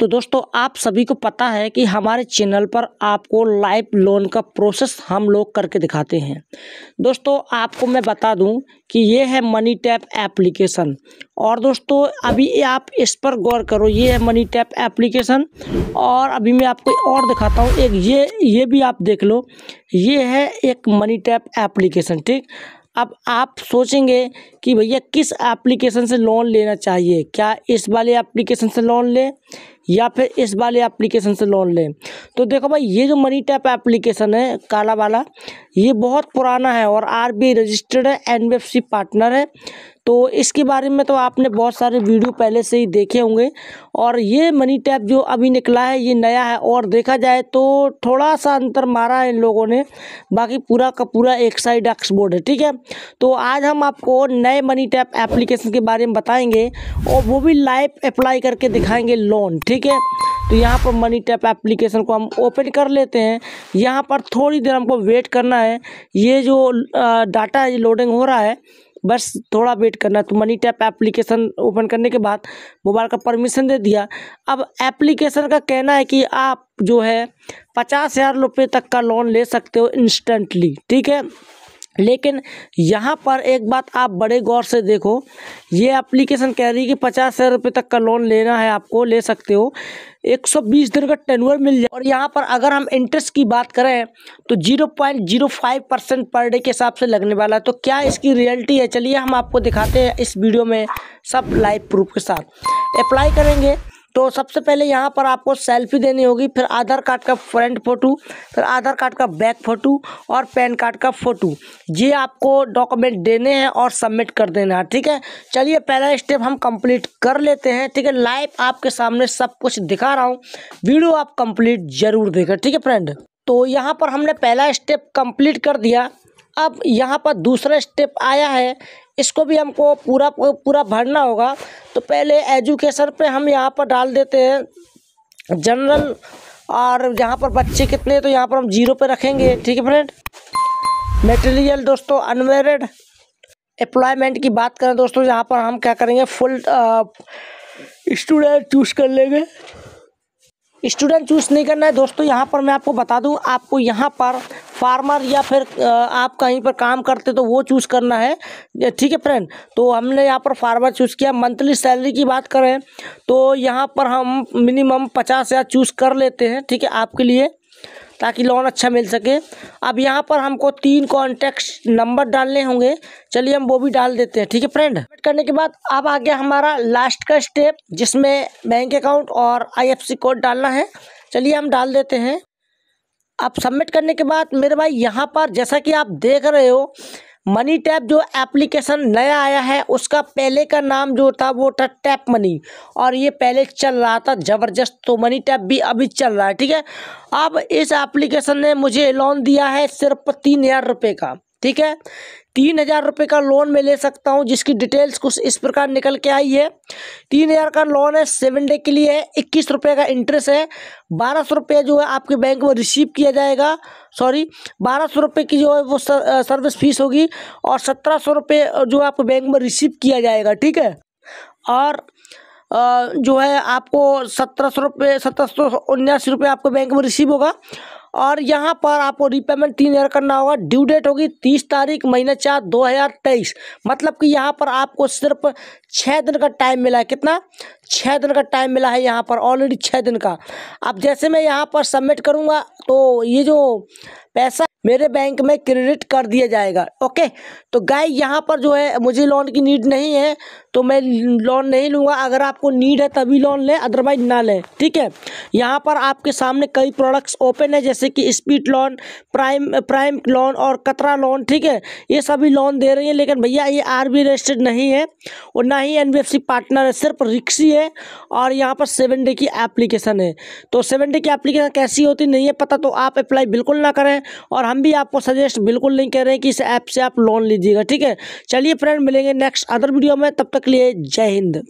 तो दोस्तों आप सभी को पता है कि हमारे चैनल पर आपको लाइफ लोन का प्रोसेस हम लोग करके दिखाते हैं दोस्तों आपको मैं बता दूं कि ये है मनी टैप एप्लीकेशन और दोस्तों अभी आप इस पर गौर करो ये है मनी टैप एप्लीकेशन और अभी मैं आपको और दिखाता हूँ एक ये ये भी आप देख लो ये है एक मनी टैप एप्लीकेशन ठीक अब आप सोचेंगे कि भैया किस एप्लीकेशन से लोन लेना चाहिए क्या इस वाले एप्लीकेशन से लोन लें या फिर इस वाले एप्लीकेशन से लोन लें तो देखो भाई ये जो मनी टैप एप्लीकेशन है काला वाला ये बहुत पुराना है और आर रजिस्टर्ड है एन पार्टनर है तो इसके बारे में तो आपने बहुत सारे वीडियो पहले से ही देखे होंगे और ये मनी टैप जो अभी निकला है ये नया है और देखा जाए तो थोड़ा सा अंतर मारा है इन लोगों ने बाकी पूरा का पूरा एक साइड एक्सबोर्ड है ठीक है तो आज हम आपको नए मनी टैप एप्लीकेशन के बारे में बताएंगे और वो भी लाइव अप्लाई करके दिखाएंगे लोन ठीक है तो यहाँ पर मनी टैप एप्लीकेशन को हम ओपन कर लेते हैं यहाँ पर थोड़ी देर हमको वेट करना है ये जो डाटा है ये लोडिंग हो रहा है बस थोड़ा वेट करना तो मनी टैप एप्लीकेशन ओपन करने के बाद मोबाइल का परमिशन दे दिया अब एप्लीकेशन का कहना है कि आप जो है पचास हज़ार रुपये तक का लोन ले सकते हो इंस्टेंटली ठीक है लेकिन यहाँ पर एक बात आप बड़े गौर से देखो ये एप्लीकेशन कह रही है कि पचास हज़ार रुपये तक का लोन लेना है आपको ले सकते हो 120 दिन का टेनवर मिल जाए और यहाँ पर अगर हम इंटरेस्ट की बात करें तो 0.05 परसेंट पर डे के हिसाब से लगने वाला है तो क्या इसकी रियलिटी है चलिए हम आपको दिखाते हैं इस वीडियो में सब लाइव प्रूफ के साथ अप्लाई करेंगे तो सबसे पहले यहाँ पर आपको सेल्फी देनी होगी फिर आधार कार्ड का फ्रंट फ़ोटो फिर आधार कार्ड का बैक फ़ोटो और पैन कार्ड का फ़ोटो ये आपको डॉक्यूमेंट देने हैं और सबमिट कर देना है ठीक है चलिए पहला स्टेप हम कंप्लीट कर लेते हैं ठीक है लाइव आपके सामने सब कुछ दिखा रहा हूँ वीडियो आप कंप्लीट ज़रूर देखें ठीक है फ्रेंड तो यहाँ पर हमने पहला स्टेप कंप्लीट कर दिया अब यहाँ पर दूसरा स्टेप आया है इसको भी हमको पूरा पूरा भरना होगा तो पहले एजुकेशन पे हम यहाँ पर डाल देते हैं जनरल और यहाँ पर बच्चे कितने तो यहाँ पर हम जीरो पे रखेंगे ठीक है फ्रेंड मटेरियल दोस्तों अनमेरिड एम्प्लॉयमेंट की बात करें दोस्तों यहाँ पर हम क्या करेंगे फुल स्टूडेंट चूज कर लेंगे स्टूडेंट चूज़ नहीं करना है दोस्तों यहाँ पर मैं आपको बता दूँ आपको यहाँ पर फार्मर या फिर आप कहीं पर काम करते तो वो चूज़ करना है ठीक है फ्रेंड तो हमने यहाँ पर फार्मर चूज़ किया मंथली सैलरी की बात करें तो यहाँ पर हम मिनिमम पचास हज़ार चूज़ कर लेते हैं ठीक है आपके लिए ताकि लोन अच्छा मिल सके अब यहाँ पर हमको तीन कॉन्टैक्ट नंबर डालने होंगे चलिए हम वो भी डाल देते हैं ठीक है फ्रेंड करने के बाद अब आ गया हमारा लास्ट का स्टेप जिसमें बैंक अकाउंट और आईएफसी कोड डालना है चलिए हम डाल देते हैं अब सबमिट करने के बाद मेरे भाई यहाँ पर जैसा कि आप देख रहे हो मनी टैप जो एप्लीकेशन नया आया है उसका पहले का नाम जो था वो था टैप मनी और ये पहले चल रहा था ज़बरदस्त तो मनी टैप भी अभी चल रहा है ठीक है अब इस एप्लीकेशन ने मुझे लोन दिया है सिर्फ तीन हज़ार रुपये का ठीक है तीन हज़ार रुपये का लोन मैं ले सकता हूँ जिसकी डिटेल्स कुछ इस प्रकार निकल के आई है तीन हज़ार का लोन है सेवन डे के लिए है इक्कीस रुपये का इंटरेस्ट है बारह सौ रुपये जो है आपके बैंक में रिसीव किया जाएगा सॉरी बारह सौ रुपये की जो है वो सर्विस फीस होगी और सत्रह सौ रुपये जो है आपके बैंक में रिसीव किया जाएगा ठीक है और जो है आपको सत्रह सौ रुपये सत्रह सौ उन्यासी रुपये आपके बैंक में रिसीव होगा और यहाँ पर आपको रिपेमेंट तीन हज़ार करना होगा ड्यू डेट होगी तीस तारीख महीना चार दो हज़ार तेईस मतलब कि यहाँ पर आपको सिर्फ छः दिन का टाइम मिला है कितना छः दिन का टाइम मिला है यहाँ पर ऑलरेडी छः दिन का अब जैसे मैं यहाँ पर सबमिट करूँगा तो ये जो पैसा मेरे बैंक में क्रेडिट कर दिया जाएगा ओके तो गाय यहाँ पर जो है मुझे लोन की नीड नहीं है तो मैं लोन नहीं लूँगा अगर आपको नीड है तभी लोन लें अदरवाइज ना लें ठीक है यहाँ पर आपके सामने कई प्रोडक्ट्स ओपन है जैसे कि speed loan prime prime loan और कतरा लोन ठीक है ये सभी लोन दे रही है लेकिन भैया ये आर बी रजिस्टर्ड नहीं है और ना ही एन पार्टनर है सिर्फ रिक्सी है और यहाँ पर सेवन डे की एप्लीकेशन है तो सेवन डे की एप्लीकेशन कैसी होती नहीं है पता तो आप अप्लाई बिल्कुल ना करें और हम भी आपको सजेस्ट बिल्कुल नहीं कह रहे हैं कि इस ऐप से आप लोन लीजिएगा ठीक है चलिए फ्रेंड मिलेंगे नेक्स्ट अदर वीडियो में तब तक लिए जय हिंद